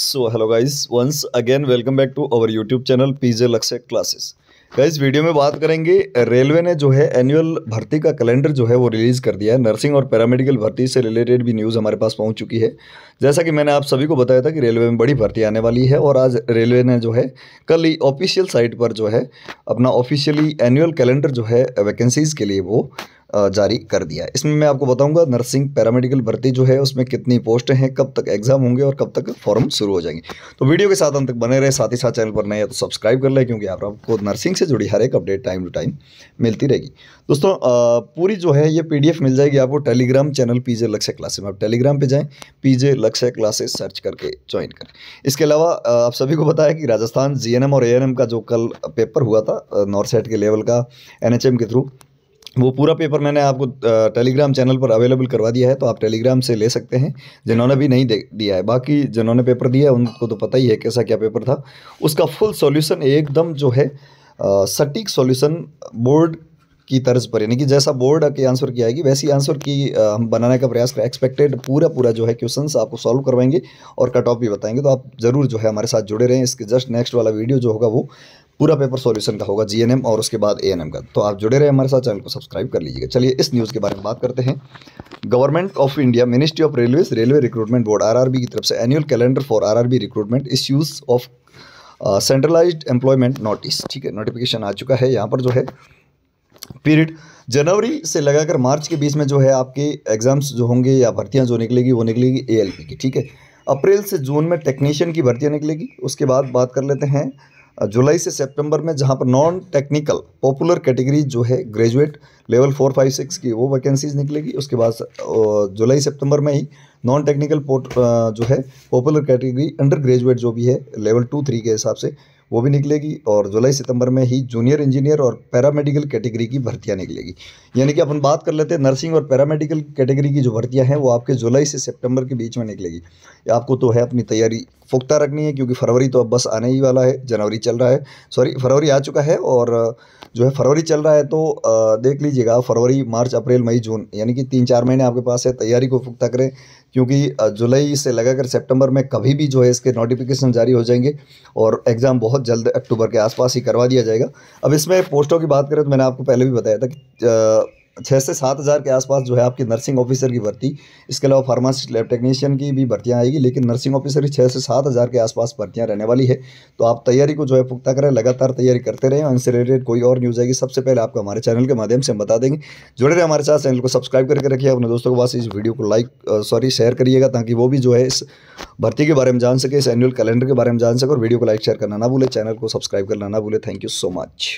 so hello guys once again welcome back to our YouTube channel PJ Lakshya classes guys video में बात करेंगे railway ने जो है एनुअल भर्ती का कैलेंडर जो है वो रिलीज़ कर दिया है नर्सिंग और पैरामेडिकल भर्ती से रिलेटेड भी न्यूज़ हमारे पास पहुंच चुकी है जैसा कि मैंने आप सभी को बताया था कि रेलवे में बड़ी भर्ती आने वाली है और आज रेलवे ने जो है कल ही ऑफिशियल साइट पर जो है अपना ऑफिशियली एनुअल कैलेंडर जो है वैकेंसीज़ के लिए वो जारी कर दिया इसमें मैं आपको बताऊंगा नर्सिंग पैरामेडिकल भर्ती जो है उसमें कितनी पोस्टें हैं कब तक एग्जाम होंगे और कब तक फॉर्म शुरू हो जाएंगे तो वीडियो के साथ अंत तक बने रहे साथ ही साथ चैनल पर नए तो सब्सक्राइब कर लें क्योंकि आप आपको नर्सिंग से जुड़ी हर एक अपडेट टाइम टू टाइम मिलती रहेगी दोस्तों पूरी जो है ये पी मिल जाएगी आपको टेलीग्राम चैनल पी जे लक्ष्य क्लासेस में आप टेलीग्राम पर जाएँ पी जे लक्ष्य क्लासेस सर्च करके ज्वाइन करें इसके अलावा आप सभी को बताया कि राजस्थान जी और ए का जो कल पेपर हुआ था नॉर्थ सेट के लेवल का एन के थ्रू वो पूरा पेपर मैंने आपको टेलीग्राम चैनल पर अवेलेबल करवा दिया है तो आप टेलीग्राम से ले सकते हैं जिन्होंने भी नहीं दिया है बाकी जिन्होंने पेपर दिया है उनको तो पता ही है कैसा क्या पेपर था उसका फुल सॉल्यूशन एकदम जो है सटीक सॉल्यूशन बोर्ड की तर्ज पर यानी कि जैसा बोर्ड के आंसर की आएगी वैसी आंसर की हम बनाने का प्रयास करें एक्सपेक्टेड पूरा पूरा जो है क्वेश्चन आपको सॉल्व करवाएंगे और कट ऑफ भी बताएंगे तो आप ज़रूर जो है हमारे साथ जुड़े रहें इसके जस्ट नेक्स्ट वाला वीडियो जो होगा वो पूरा पेपर सॉल्यूशन का होगा जीएनएम और उसके बाद एएनएम का तो आप जुड़े रहे हमारे साथ चैनल को सब्सक्राइब कर लीजिएगा चलिए इस न्यूज़ के बारे में बात करते हैं government of India ministry of railway railway recruitment board RRB की तरफ से annual calendar for RRB recruitment issues of centralised employment notice ठीक है नोटिफिकेशन आ चुका है यहाँ पर जो है पीरियड जनवरी से लगाकर मार्च के बीच में जो है आपके एग्ज़ाम्स जो होंगे या भर्तियाँ जो निकलेगी वो निकलेगी ए की ठीक है अप्रैल से जून में टेक्नीशियन की भर्तियाँ निकलेगी उसके बाद बात कर लेते हैं जुलाई से सितंबर में जहाँ पर नॉन टेक्निकल पॉपुलर कैटेगरी जो है graduate level four five six की वो वैकेंसीज निकलेगी उसके बाद जुलाई सितंबर में ही नॉन टेक्निकल जो है पॉपुलर कैटेगरी अंडर ग्रेजुएट जो भी है लेवल टू थ्री के हिसाब से वो भी निकलेगी और जुलाई सितंबर में ही जूनियर इंजीनियर और पैरामेडिकल कैटेगरी की भर्तियाँ निकलेगी यानी कि अपन बात कर लेते हैं नर्सिंग और पैरामेडिकल कैटेगरी की जो भर्तियाँ हैं वो आपके जुलाई से सितंबर के बीच में निकलेगी आपको तो है अपनी तैयारी पुख्ता रखनी है क्योंकि फरवरी तो अब बस आने ही वाला है जनवरी चल रहा है सॉरी फरवरी आ चुका है और जो है फरवरी चल रहा है तो देख लीजिएगा फरवरी मार्च अप्रैल मई जून यानी कि तीन चार महीने आपके पास है तैयारी को पुख्ता करें क्योंकि जुलाई से लगाकर सितंबर में कभी भी जो है इसके नोटिफिकेशन जारी हो जाएंगे और एग्ज़ाम बहुत जल्द अक्टूबर के आसपास ही करवा दिया जाएगा अब इसमें पोस्टों की बात करें तो मैंने आपको पहले भी बताया था कि छः से सात हज़ार के आसपास जो है आपकी नर्सिंग ऑफिसर की भर्ती इसके अलावा फार्मासिस्ट लैब टेक्नीशियन की भी भर्तियाँ आएगी लेकिन नर्सिंग ऑफिसर की छः से सात हज़ार के आसपास भर्तियाँ रहने वाली है तो आप तैयारी को जो है पुख्ता करें लगातार तैयारी करते रहें और इनसे रिलेटेड कोई और न्यूज़ आएगी सबसे पहले आपको हमारे चैनल के माध्यम से हम बता देंगे जुड़े रहे हमारे साथ चैनल को सब्सक्राइब करके रखिए अपने दोस्तों के पास इस वीडियो को लाइक सॉरी शेयर करिएगा ताकि वो भी जो है इस भर्ती के बारे में जान सके इस एनुअल कैलेंडर के बारे में जान सके और वीडियो को लाइक शेयर करना ना भूले चैनल को सब्सक्राइब करना ना भूले थैंक यू सो मच